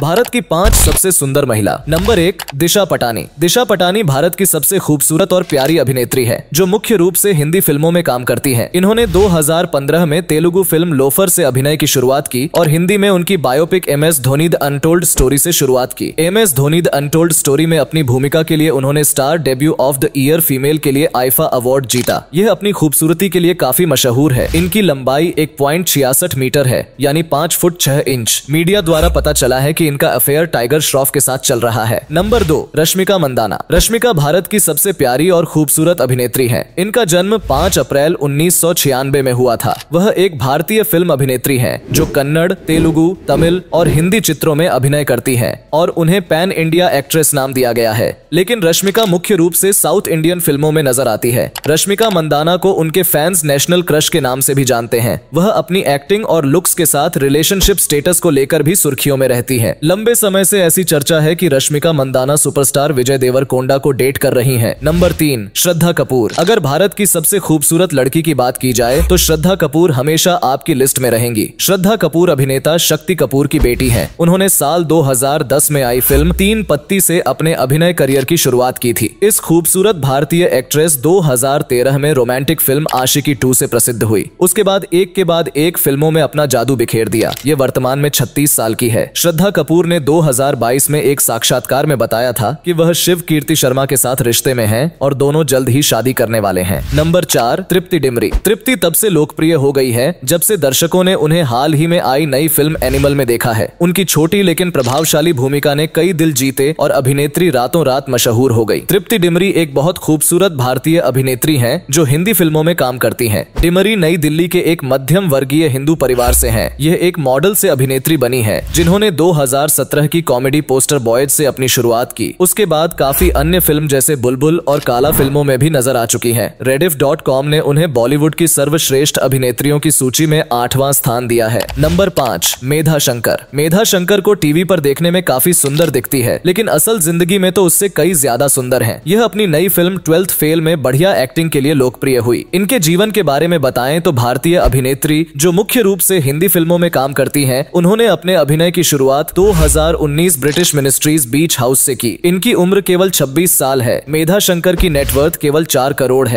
भारत की पांच सबसे सुंदर महिला नंबर एक दिशा पटानी दिशा पटानी भारत की सबसे खूबसूरत और प्यारी अभिनेत्री है जो मुख्य रूप से हिंदी फिल्मों में काम करती हैं। इन्होंने 2015 में तेलुगु फिल्म लोफर से अभिनय की शुरुआत की और हिंदी में उनकी biopic M S Dhoni the untold story से शुरुआत की M S Dhoni the untold story में अपनी भूमिका के लिए उन्होंने star debut of the year female के लिए आइफा अवार्ड जीता यह अपनी खूबसूरती के लिए काफी मशहूर है इनकी लंबाई एक मीटर है यानी पाँच फुट छह इंच मीडिया द्वारा पता चला है की कि इनका अफेयर टाइगर श्रॉफ के साथ चल रहा है नंबर दो रश्मिका मंदाना रश्मिका भारत की सबसे प्यारी और खूबसूरत अभिनेत्री है इनका जन्म पाँच अप्रैल उन्नीस में हुआ था वह एक भारतीय फिल्म अभिनेत्री है जो कन्नड़ तेलुगु तमिल और हिंदी चित्रों में अभिनय करती है और उन्हें पैन इंडिया एक्ट्रेस नाम दिया गया है लेकिन रश्मिका मुख्य रूप से साउथ इंडियन फिल्मों में नजर आती है रश्मिका मंदाना को उनके फैंस नेशनल क्रश के नाम से भी जानते हैं वह अपनी एक्टिंग और लुक्स के साथ रिलेशनशिप स्टेटस को लेकर भी सुर्खियों में रहती है है लंबे समय से ऐसी चर्चा है कि रश्मिका मंदाना सुपरस्टार विजय देवर कोंडा को डेट कर रही हैं नंबर तीन श्रद्धा कपूर अगर भारत की सबसे खूबसूरत लड़की की बात की जाए तो श्रद्धा कपूर हमेशा आपकी लिस्ट में रहेंगी श्रद्धा कपूर अभिनेता शक्ति कपूर की बेटी है उन्होंने साल दो में आई फिल्म तीन पत्ती से अपने अभिनय करियर की शुरुआत की थी इस खूबसूरत भारतीय एक्ट्रेस 2013 में रोमांटिक फिल्म आशिकी टू से प्रसिद्ध हुई उसके बाद एक के बाद एक फिल्मों में अपना जादू बिखेर दिया ये वर्तमान में छत्तीस साल की है श्रद्धा कपूर कपूर ने 2022 में एक साक्षात्कार में बताया था कि वह शिव कीर्ति शर्मा के साथ रिश्ते में हैं और दोनों जल्द ही शादी करने वाले हैं नंबर चार तृप्ति डिमरी तृप्ति तब से लोकप्रिय हो गई है जब से दर्शकों ने उन्हें हाल ही में आई नई फिल्म एनिमल में देखा है उनकी छोटी लेकिन प्रभावशाली भूमिका ने कई दिल जीते और अभिनेत्री रातों रात मशहूर हो गई तृप्ति डिमरी एक बहुत खूबसूरत भारतीय अभिनेत्री है जो हिंदी फिल्मों में काम करती है डिमरी नई दिल्ली के एक मध्यम वर्गीय हिंदू परिवार से है यह एक मॉडल से अभिनेत्री बनी है जिन्होंने 2000 2017 की कॉमेडी पोस्टर बॉयज से अपनी शुरुआत की उसके बाद काफी अन्य फिल्म जैसे बुलबुल और काला फिल्मों में भी नजर आ चुकी हैं। रेडिफ डॉट कॉम ने उन्हें बॉलीवुड की सर्वश्रेष्ठ अभिनेत्रियों की सूची में आठवां स्थान दिया है नंबर पाँच मेधा शंकर मेधा शंकर को टीवी पर देखने में काफी सुंदर दिखती है लेकिन असल जिंदगी में तो उससे कई ज्यादा सुंदर है यह अपनी नई फिल्म ट्वेल्थ फेल में बढ़िया एक्टिंग के लिए लोकप्रिय हुई इनके जीवन के बारे में बताए तो भारतीय अभिनेत्री जो मुख्य रूप से हिंदी फिल्मों में काम करती है उन्होंने अपने अभिनय की शुरुआत 2019 ब्रिटिश मिनिस्ट्रीज बीच हाउस से की इनकी उम्र केवल 26 साल है मेधा शंकर की नेटवर्थ केवल 4 करोड़ है